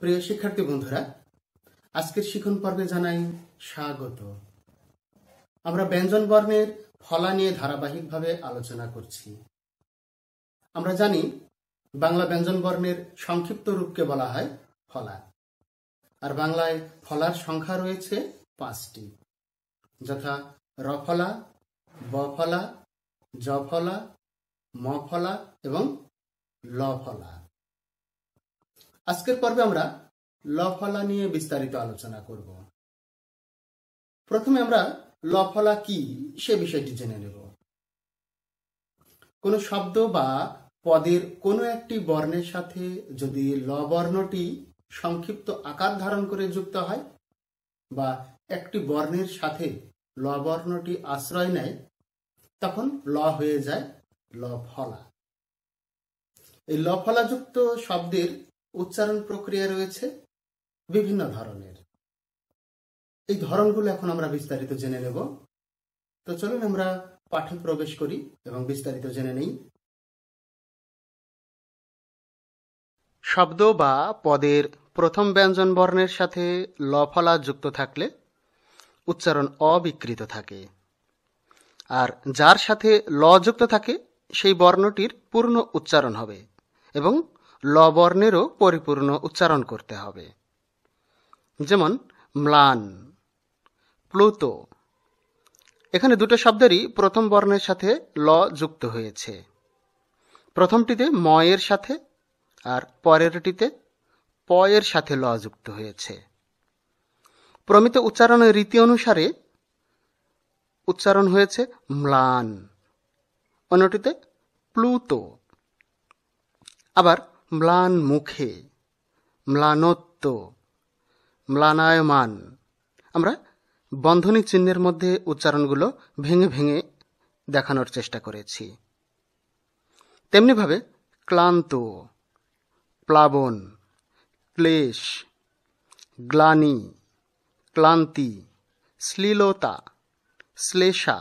প্রিয় শিক্ষার্থী বন্ধুরা আজকের শিখন পর্বে জানাই স্বাগত আমরা ব্যঞ্জন বর্ণের ফলা নিয়ে ধারাবাহিকভাবে আলোচনা করছি আমরা জানি বাংলা ব্যঞ্জন বর্ণের সংক্ষিপ্ত রূপকে বলা হয় ফলা আর বাংলায় ফলার সংখ্যা রয়েছে পাঁচটি যথা রফলা বফলা জফলা মফলা এবং লফলা আজকের পর্বে আমরা ল ফলা নিয়ে বিস্তারিত আলোচনা করব প্রথমে আমরা ল ফলা কি সে বিষয়টি জেনে নেব কোনো শব্দ বা পদের কোনো একটি বর্ণের সাথে যদি ল বর্ণটি সংক্ষিপ্ত আকার ধারণ করে যুক্ত হয় বা একটি বর্ণের সাথে ল বর্ণটি আশ্রয় নেয় তখন ল হয়ে যায় ল ফলা এই ল শব্দের উচ্চারণ প্রক্রিয়া রয়েছে বিভিন্ন ধরনের এই ধরনগুলো এখন আমরা বিস্তারিত জেনে নেব তো চলুন আমরা পাঠে প্রবেশ করি এবং বিস্তারিত জেনে নেই শব্দ বা পদের প্রথম ব্যঞ্জন বর্ণের সাথে লফলা যুক্ত থাকলে উচ্চারণ অবিকৃত থাকে আর যার সাথে ল যুক্ত থাকে সেই বর্ণটির পূর্ণ উচ্চারণ হবে এবং ল বর্ণেরও পরিপূর্ণ উচ্চারণ করতে হবে যেমন ম্লান প্লুত এখানে দুটো শব্দেরই প্রথম বর্ণের সাথে ল যুক্ত হয়েছে প্রথমটিতে ম এর সাথে আর পরেরটিতে প এর সাথে ল যুক্ত হয়েছে প্রমিত উচ্চারণের রীতি অনুসারে উচ্চারণ হয়েছে ম্লান অন্যটিতে প্লুত আবার ম্লান মুখে ম্লানত্ব ম্লানায়মান আমরা বন্ধনী চিহ্নের মধ্যে উচ্চারণগুলো ভেঙে ভেঙে দেখানোর চেষ্টা করেছি তেমনিভাবে ক্লান্ত প্লাবন ক্লেশ গ্লানি ক্লান্তি শ্লীলতা শ্লেষা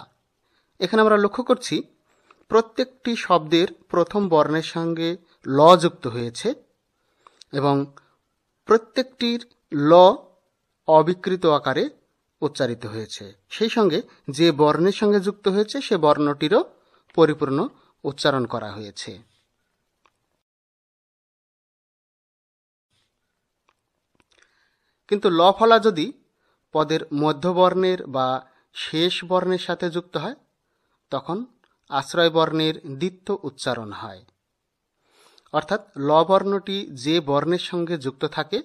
এখানে আমরা লক্ষ্য করছি প্রত্যেকটি শব্দের প্রথম বর্ণের সঙ্গে ল যুক্ত হয়েছে এবং প্রত্যেকটির ল অবিকৃত আকারে উচ্চারিত হয়েছে সেই সঙ্গে যে বর্ণের সঙ্গে যুক্ত হয়েছে সে বর্ণটিরও পরিপূর্ণ উচ্চারণ করা হয়েছে কিন্তু ল ফলা যদি পদের মধ্যবর্ণের বা শেষ বর্ণের সাথে যুক্ত হয় তখন আশ্রয় বর্ণের দ্বিত্ব উচ্চারণ হয় অর্থাৎ ল বর্ণটি যে বর্ণের সঙ্গে যুক্ত থাকে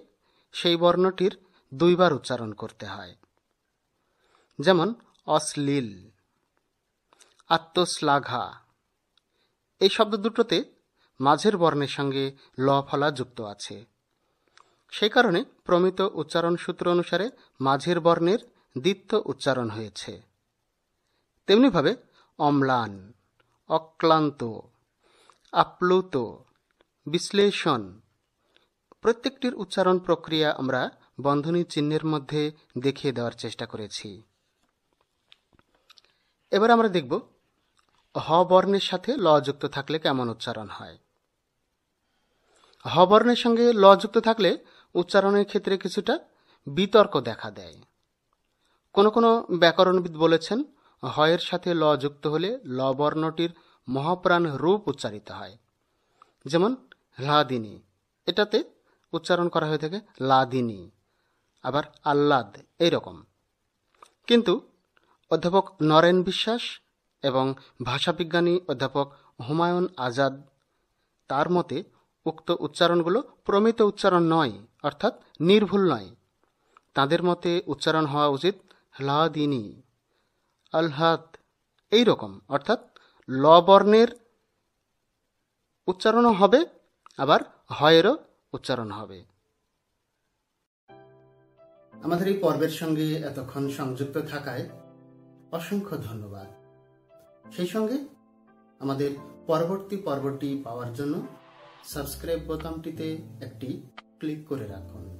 সেই বর্ণটির দুইবার উচ্চারণ করতে হয় যেমন অশ্লীল আত্মশ্লাঘা এই শব্দ দুটোতে মাঝের বর্ণের সঙ্গে ল ফলা যুক্ত আছে সেই কারণে প্রমিত উচ্চারণ সূত্র অনুসারে মাঝের বর্ণের দ্বিত্ব উচ্চারণ হয়েছে তেমনিভাবে অম্লান অক্লান্ত আপ্লুত বিশ্লেষণ প্রত্যেকটির উচ্চারণ প্রক্রিয়া আমরা বন্ধনী চিহ্নের মধ্যে দেখিয়ে দেওয়ার চেষ্টা করেছি এবার আমরা দেখব হ বর্ণের সাথে ল যুক্ত থাকলে কেমন উচ্চারণ হয় হ বর্ণের সঙ্গে ল যুক্ত থাকলে উচ্চারণের ক্ষেত্রে কিছুটা বিতর্ক দেখা দেয় কোনো কোনো ব্যাকরণবিদ বলেছেন হয়ের সাথে ল যুক্ত হলে ল বর্ণটির মহাপ্রাণ রূপ উচ্চারিত হয় যেমন লাদিনী এটাতে উচ্চারণ করা হয়ে থাকে লাদিনী আবার আহ্লাদ এইরকম কিন্তু অধ্যাপক নরেন বিশ্বাস এবং ভাষাবিজ্ঞানী অধ্যাপক হুমায়ুন আজাদ তার মতে উক্ত উচ্চারণগুলো প্রমিত উচ্চারণ নয় অর্থাৎ নির্ভুল নয় তাদের মতে উচ্চারণ হওয়া উচিত লাদিনী এই এইরকম অর্থাৎ ল বর্ণের উচ্চারণও হবে আবার হয়েরও উচ্চারণ হবে আমাদের এই পর্বের সঙ্গে এতক্ষণ সংযুক্ত থাকায় অসংখ্য ধন্যবাদ সেই সঙ্গে আমাদের পরবর্তী পর্বটি পাওয়ার জন্য সাবস্ক্রাইব বোতামটিতে একটি ক্লিক করে রাখুন